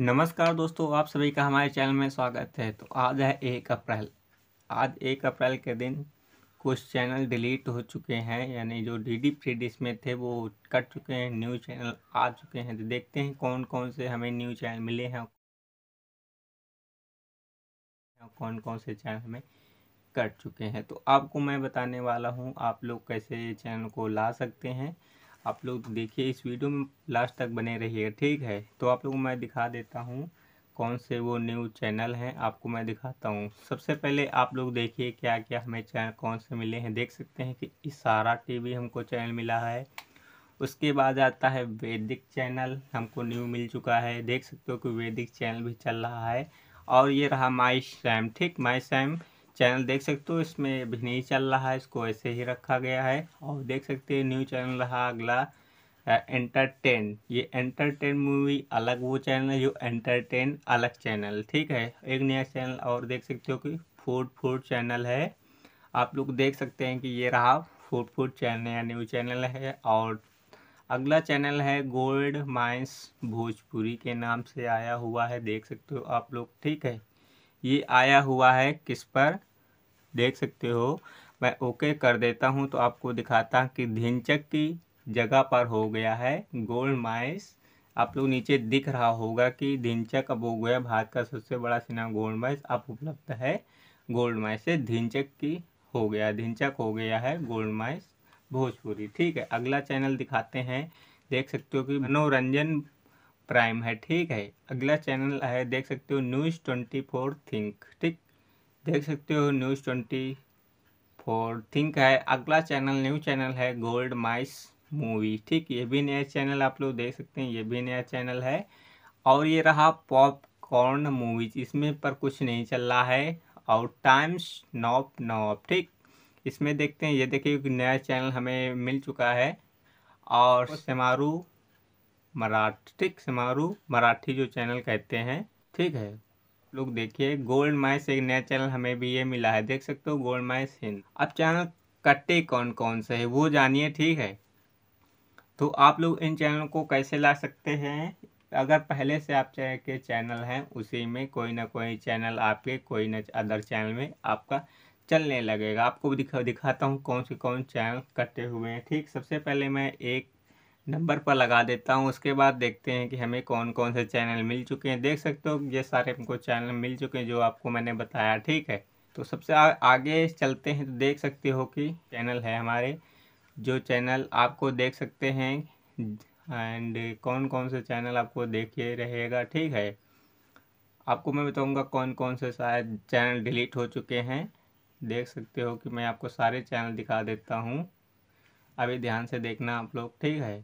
नमस्कार दोस्तों आप सभी का हमारे चैनल में स्वागत है तो आज है एक अप्रैल आज एक अप्रैल के दिन कुछ चैनल डिलीट हो चुके हैं यानी जो डी डी फ्री डिश में थे वो कट चुके हैं न्यू चैनल आ चुके हैं तो देखते हैं कौन कौन से हमें न्यू चैनल मिले हैं कौन कौन से चैनल हमें कट चुके हैं तो आपको मैं बताने वाला हूँ आप लोग कैसे चैनल को ला सकते हैं आप लोग देखिए इस वीडियो में लास्ट तक बने रहिए ठीक है तो आप लोग मैं दिखा देता हूँ कौन से वो न्यूज़ चैनल हैं आपको मैं दिखाता हूँ सबसे पहले आप लोग देखिए क्या क्या हमें चैनल कौन से मिले हैं देख सकते हैं कि इशारा टीवी हमको चैनल मिला है उसके बाद आता है वैदिक चैनल हमको न्यू मिल चुका है देख सकते हो कि वैदिक चैनल भी चल रहा है और ये रहा माई सैम ठीक माई सैम चैनल देख सकते हो इसमें भी नहीं चल रहा है इसको ऐसे ही रखा गया है और देख सकते हैं न्यू चैनल रहा अगला एंटरटेन ये एंटरटेन मूवी अलग वो चैनल है जो एंटरटेन अलग चैनल ठीक है एक नया चैनल और देख सकते हो कि फूड फूड चैनल है आप लोग देख सकते हैं कि ये रहा फूड फूड चैनल या न्यू चैनल है और अगला चैनल है गोल्ड माइंस भोजपुरी के नाम से आया हुआ है देख सकते हो आप लोग ठीक है ये आया हुआ है किस पर देख सकते हो मैं ओके कर देता हूँ तो आपको दिखाता कि ढिंचक की जगह पर हो गया है गोल्ड माइस आप लोग नीचे दिख रहा होगा कि ढिनचक अब हो गया भारत का सबसे बड़ा सिनेमा गोल्ड माइस अब उपलब्ध है गोल्ड माइस से धिनचक की हो गया धिनचक हो गया है गोल्ड माइस भोजपुरी ठीक है अगला चैनल दिखाते हैं देख सकते हो कि मनोरंजन प्राइम है ठीक है अगला चैनल है देख सकते हो न्यूज़ ट्वेंटी फोर थिंक ठीक देख सकते हो न्यूज़ ट्वेंटी फोर थिंक है अगला चैनल न्यू चैनल है गोल्ड माइस मूवी ठीक ये भी नया चैनल आप लोग देख सकते हैं ये भी नया चैनल है और ये रहा पॉपकॉर्न मूवीज इसमें पर कुछ नहीं चल रहा है और टाइम्स नॉप नॉप ठीक इसमें देखते हैं ये देखिए नया चैनल हमें मिल चुका है और समारू मराठ ठीक समारू मराठी जो चैनल कहते हैं ठीक है लोग देखिए गोल्ड माइस एक नया चैनल हमें भी ये मिला है देख सकते हो गोल्ड माइस हिंद अब चैनल कट्टे कौन कौन से है वो जानिए ठीक है तो आप लोग इन चैनल को कैसे ला सकते हैं अगर पहले से आप चाहे के चैनल हैं उसी में कोई ना कोई चैनल आपके कोई ना अदर चैनल में आपका चलने लगेगा आपको दिखा दिखाता हूँ कौन से कौन चैनल कटे हुए हैं ठीक सबसे पहले मैं एक नंबर पर लगा देता हूँ उसके बाद देखते हैं कि हमें कौन कौन से चैनल मिल चुके हैं देख सकते हो ये सारे हमको चैनल मिल चुके हैं जो आपको मैंने बताया ठीक है तो सबसे आ, आगे चलते हैं तो देख सकते हो कि चैनल है हमारे जो चैनल आपको देख सकते हैं एंड कौन कौन से चैनल आपको देखे रहेगा ठीक है आपको मैं बताऊंगा कौन कौन से शायद चैनल डिलीट हो चुके हैं देख सकते हो कि मैं आपको सारे चैनल दिखा देता हूँ अभी ध्यान से देखना आप लोग ठीक है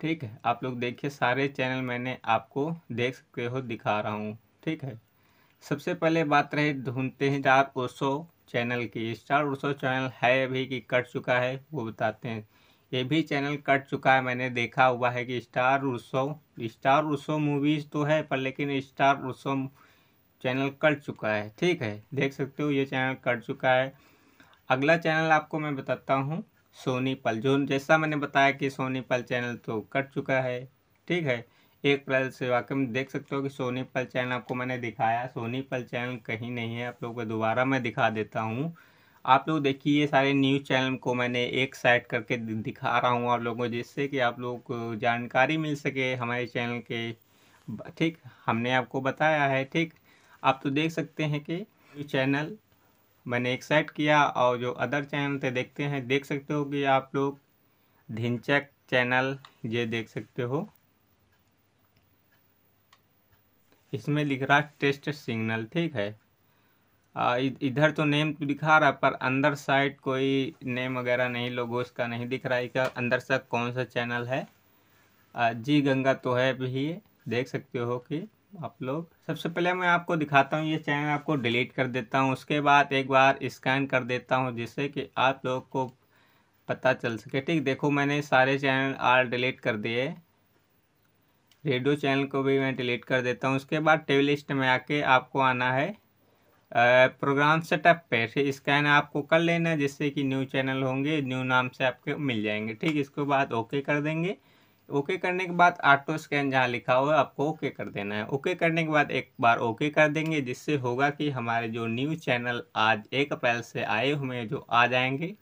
ठीक है आप लोग देखिए सारे चैनल मैंने आपको देख सकते हो दिखा रहा हूँ ठीक है सबसे पहले बात रहे ढूंढते हैं स्टार ओसो चैनल की स्टार ओसो चैनल है अभी कि कट चुका है वो बताते हैं ये भी चैनल कट चुका है मैंने देखा हुआ है कि Star Utsav Star Utsav movies तो है पर लेकिन स्टार ओशो चैनल कट चुका है ठीक है देख सकते हो ये चैनल कट चुका है अगला चैनल आपको मैं बताता हूँ सोनी पल जो जैसा मैंने बताया कि सोनी पल चैनल तो कट चुका है ठीक है एक प्रल से वाकई में देख सकते हो कि सोनी पल चैनल आपको मैंने दिखाया सोनी पल चैनल कहीं नहीं है आप लोगों को दोबारा मैं दिखा देता हूँ आप लोग देखिए ये सारे न्यूज़ चैनल को मैंने एक साइड करके दिखा रहा हूँ आप लोगों को जिससे कि आप लोग को जानकारी मिल सके हमारे चैनल के ठीक हमने आपको बताया है ठीक आप तो देख सकते हैं कि न्यूज़ चैनल मैंने एक सेट किया और जो अदर चैनल थे देखते हैं देख सकते हो कि आप लोग ढिंचक चैनल ये देख सकते हो इसमें लिख रहा टेस्ट सिग्नल ठीक है इधर तो नेम तो दिखा रहा पर अंदर साइड कोई नेम वगैरह नहीं लोगों इसका नहीं दिख रहा है क्या अंदर सा कौन सा चैनल है जी गंगा तो है भी देख सकते हो कि आप लोग सबसे पहले मैं आपको दिखाता हूँ ये चैनल आपको डिलीट कर देता हूँ उसके बाद एक बार स्कैन कर देता हूँ जिससे कि आप लोग को पता चल सके ठीक देखो मैंने सारे चैनल आर डिलीट कर दिए रेडियो चैनल को भी मैं डिलीट कर देता हूँ उसके बाद टेबल लिस्ट में आके आपको आना है प्रोग्राम सेटअप पे फिर स्कैन आपको कर लेना जिससे कि न्यू चैनल होंगे न्यू नाम से आपके मिल जाएंगे ठीक इसके बाद ओके कर देंगे ओके करने के बाद ऑटो स्कैन जहाँ लिखा हुआ है आपको ओके कर देना है ओके करने के बाद एक बार ओके कर देंगे जिससे होगा कि हमारे जो न्यूज़ चैनल आज एक अप्रैल से आए हुए जो आ जाएंगे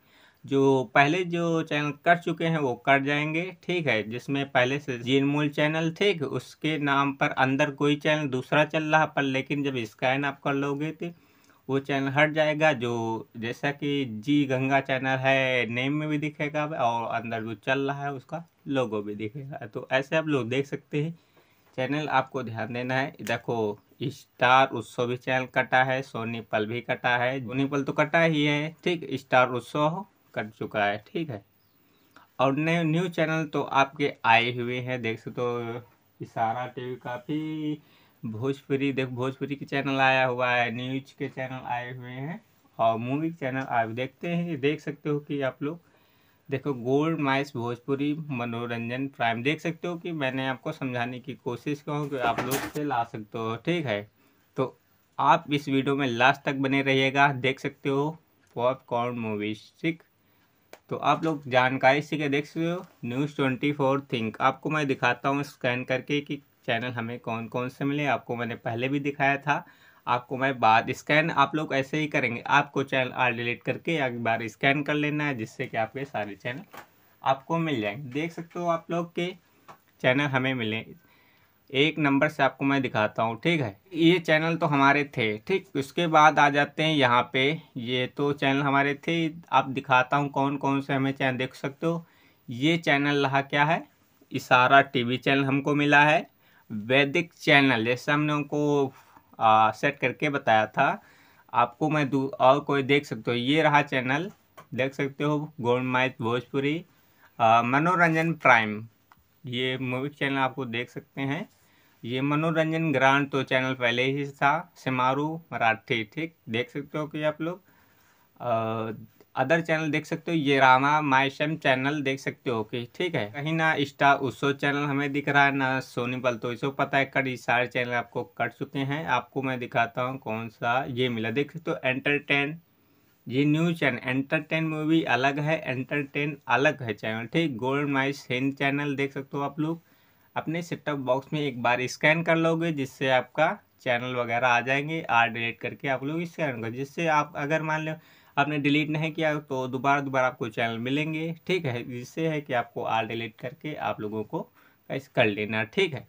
जो पहले जो चैनल कर चुके हैं वो कर जाएंगे ठीक है जिसमें पहले से जीनमूल चैनल थे उसके नाम पर अंदर कोई चैनल दूसरा चल रहा पर लेकिन जब स्कैन आप कर लोगे तो वो चैनल हट जाएगा जो जैसा कि जी गंगा चैनल है नेम में भी दिखेगा और अंदर जो चल रहा है उसका लोगो भी दिखेगा तो ऐसे आप लोग देख सकते हैं चैनल आपको ध्यान देना है देखो स्टार उत्सव भी चैनल कटा है सोनी पल भी कटा है सोनी पल तो कटा ही है ठीक स्टार उत्सव कट चुका है ठीक है और नए न्यू चैनल तो आपके आए हुए हैं देख सकते हो तो इशारा टीवी काफ़ी भोजपुरी देख भोजपुरी के चैनल आया हुआ है न्यूज के चैनल आए हुए हैं और मूवी चैनल आप देखते हैं ये देख सकते हो कि आप लोग देखो गोल्ड माइस भोजपुरी मनोरंजन प्राइम देख सकते हो कि मैंने आपको समझाने की कोशिश करूँ कि आप लोग से ला सकते हो ठीक है तो आप इस वीडियो में लास्ट तक बने रहिएगा देख सकते हो पॉपकॉर्न मूवीज ठीक तो आप लोग जानकारी सीखे देख सकते हो न्यूज़ ट्वेंटी फोर थिंक आपको मैं दिखाता हूँ स्कैन करके कि चैनल हमें कौन कौन से मिले आपको मैंने पहले भी दिखाया था आपको मैं बाद स्कैन आप लोग ऐसे ही करेंगे आपको चैनल आर डिलीट करके एक बार स्कैन कर लेना है जिससे कि आपके सारे चैनल आपको मिल जाएंगे देख सकते हो आप लोग के चैनल हमें मिले एक नंबर से आपको मैं दिखाता हूँ ठीक है ये चैनल तो हमारे थे ठीक उसके बाद आ जाते हैं यहाँ पे ये तो चैनल हमारे थे आप दिखाता हूँ कौन कौन से हमें चैनल देख सकते हो ये चैनल रहा क्या है इशारा टीवी चैनल हमको मिला है वैदिक चैनल जैसे हमने उनको सेट करके बताया था आपको मैं और कोई देख सकते हो ये रहा चैनल देख सकते हो गोल्ड माइथ भोजपुरी मनोरंजन प्राइम ये मूवी चैनल आपको देख सकते हैं ये मनोरंजन ग्रांड तो चैनल पहले ही था सिमारू मराठी ठीक देख सकते हो कि आप लोग अदर चैनल देख सकते हो ये रामा माई सेम चैनल देख सकते हो कि ठीक है कहीं ना इंस्टा उसो चैनल हमें दिख रहा है ना सोनी पल तो इसको पता है कट ये सारे चैनल आपको कट चुके हैं आपको मैं दिखाता हूँ कौन सा ये मिला देख सकते हो एंटरटेन ये न्यूज चैनल एंटरटेन मूवी अलग है एंटरटेन अलग है चैनल ठीक गोल्ड माई सेन चैनल देख सकते हो आप लोग अपने सेटअप बॉक्स में एक बार स्कैन कर लोगे जिससे आपका चैनल वगैरह आ जाएंगे आर डिलीट करके आप लोग स्कैन कर जिससे आप अगर मान लो आपने डिलीट नहीं किया तो दोबारा दोबारा आपको चैनल मिलेंगे ठीक है जिससे है कि आपको आर डिलीट करके आप लोगों को कर लेना ठीक है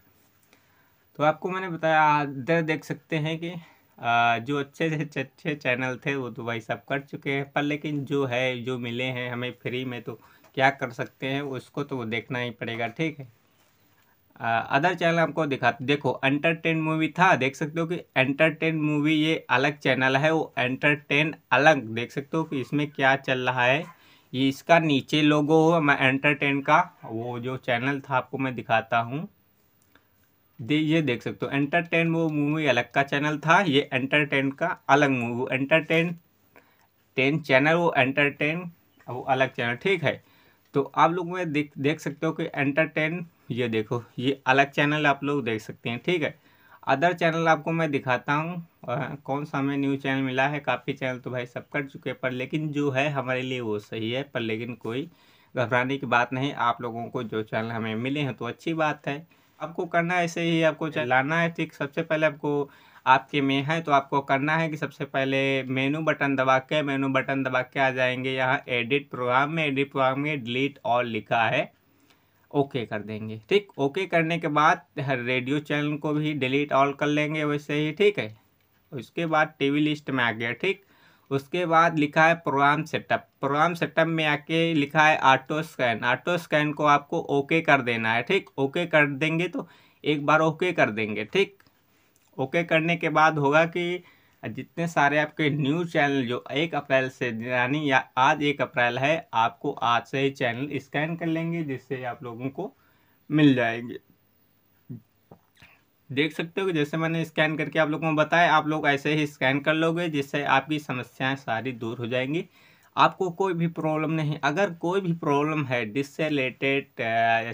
तो आपको मैंने बताया इधर देख सकते हैं कि जो अच्छे से अच्छे चैनल थे वो तो भाई सब कर चुके हैं पर लेकिन जो है जो मिले हैं हमें फ्री में तो क्या कर सकते हैं उसको तो वो देखना ही पड़ेगा ठीक है अदर चैनल आपको दिखा देखो एंटरटेन मूवी था देख सकते हो कि एंटरटेन मूवी ये अलग चैनल है वो एंटरटेन अलग देख सकते हो कि इसमें क्या चल रहा है ये इसका नीचे लोगो मैं एंटरटेन का वो जो चैनल था आपको मैं दिखाता हूँ दे ये देख सकते हो एंटरटेन वो मूवी अलग का चैनल था ये एंटरटेन का अलग मूवी एंटरटेन टेन चैनल वो एंटरटेन वो अलग चैनल ठीक है तो आप लोग में देख देख सकते हो कि एंटरटेन ये देखो ये अलग चैनल आप लोग देख सकते हैं ठीक है अदर चैनल आपको मैं दिखाता हूँ कौन सा हमें न्यूज़ चैनल मिला है काफ़ी चैनल तो भाई सब कर चुके हैं पर लेकिन जो है हमारे लिए वो सही है पर लेकिन कोई घबराने की बात नहीं आप लोगों को जो चैनल हमें मिले हैं तो अच्छी बात है आपको करना ऐसे ही आपको चलाना है ठीक सबसे पहले आपको आपके में है तो आपको करना है कि सबसे पहले मेनू बटन दबा के मेनू बटन दबा के आ जाएंगे यहाँ एडिट प्रोग्राम में एडिट प्रोग्राम में डिलीट ऑल लिखा है ओके कर देंगे ठीक ओके करने के बाद रेडियो चैनल को भी डिलीट ऑल कर लेंगे वैसे ही ठीक है उसके बाद टीवी लिस्ट में आ गया ठीक उसके बाद लिखा है प्रोग्राम सेटअप प्रोग्राम सेटअप में आके लिखा है ऑटो स्कैन ऑटो स्कैन को आपको ओके कर देना है ठीक ओके कर देंगे तो एक बार ओके कर देंगे ठीक ओके करने के बाद होगा कि जितने सारे आपके न्यूज़ चैनल जो एक अप्रैल से यानी या आज एक अप्रैल है आपको आज से ही चैनल स्कैन कर लेंगे जिससे आप लोगों को मिल जाएंगे देख सकते हो कि जैसे मैंने स्कैन करके आप लोगों को बताया आप लोग ऐसे ही स्कैन कर लोगे जिससे आपकी समस्याएं सारी दूर हो जाएंगी आपको कोई भी प्रॉब्लम नहीं अगर कोई भी प्रॉब्लम है डिस से रिलेटेड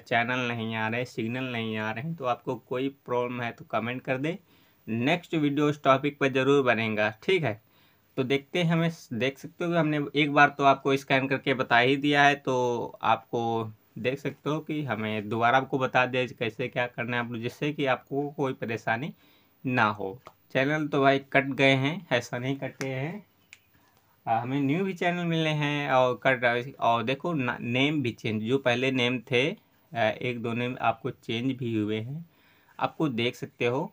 चैनल नहीं आ रहे सिग्नल नहीं आ रहे हैं तो आपको कोई प्रॉब्लम है तो कमेंट कर दें नेक्स्ट वीडियो इस टॉपिक पर ज़रूर बनेगा ठीक है तो देखते हैं हमें देख सकते हो कि हमने एक बार तो आपको स्कैन करके बता ही दिया है तो आपको देख सकते हो कि हमें दोबारा आपको बता दें कैसे क्या करना है आप जिससे कि आपको कोई परेशानी ना हो चैनल तो भाई कट गए हैं ऐसा नहीं कटे हैं हमें न्यू भी चैनल मिले हैं और कट और देखो नेम भी चेंज जो पहले नेम थे एक दो नेम आपको चेंज भी हुए हैं आपको देख सकते हो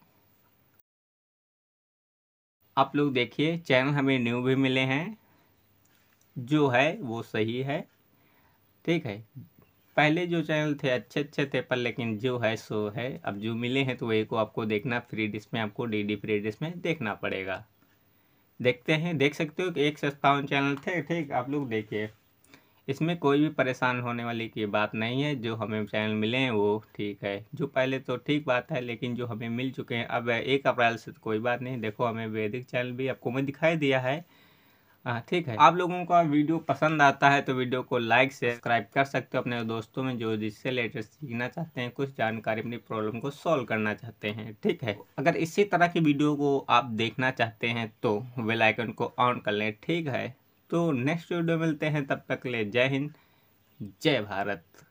आप लोग देखिए चैनल हमें न्यू भी मिले हैं जो है वो सही है ठीक है पहले जो चैनल थे अच्छे अच्छे थे पर लेकिन जो है सो है अब जो मिले हैं तो वही को आपको देखना फ्री डिश में आपको डी डी फ्री डिश में देखना पड़ेगा देखते हैं देख सकते हो कि एक सस्तावन सत्तावन चैनल थे ठीक आप लोग देखिए इसमें कोई भी परेशान होने वाली की बात नहीं है जो हमें चैनल मिले हैं वो ठीक है जो पहले तो ठीक बात है लेकिन जो हमें मिल चुके हैं अब एक अप्रैल से तो कोई बात नहीं देखो हमें वैदिक चैनल भी आपको मैं दिखाई दिया है हाँ ठीक है आप लोगों का वीडियो पसंद आता है तो वीडियो को लाइक से सब्सक्राइब कर सकते हो अपने दोस्तों में जो जिससे लेटेस्ट सीखना चाहते हैं कुछ जानकारी अपनी प्रॉब्लम को सॉल्व करना चाहते हैं ठीक है अगर इसी तरह की वीडियो को आप देखना चाहते हैं तो वेलाइकन को ऑन कर लें ठीक है तो नेक्स्ट वीडियो मिलते हैं तब तक ले जय हिंद जय भारत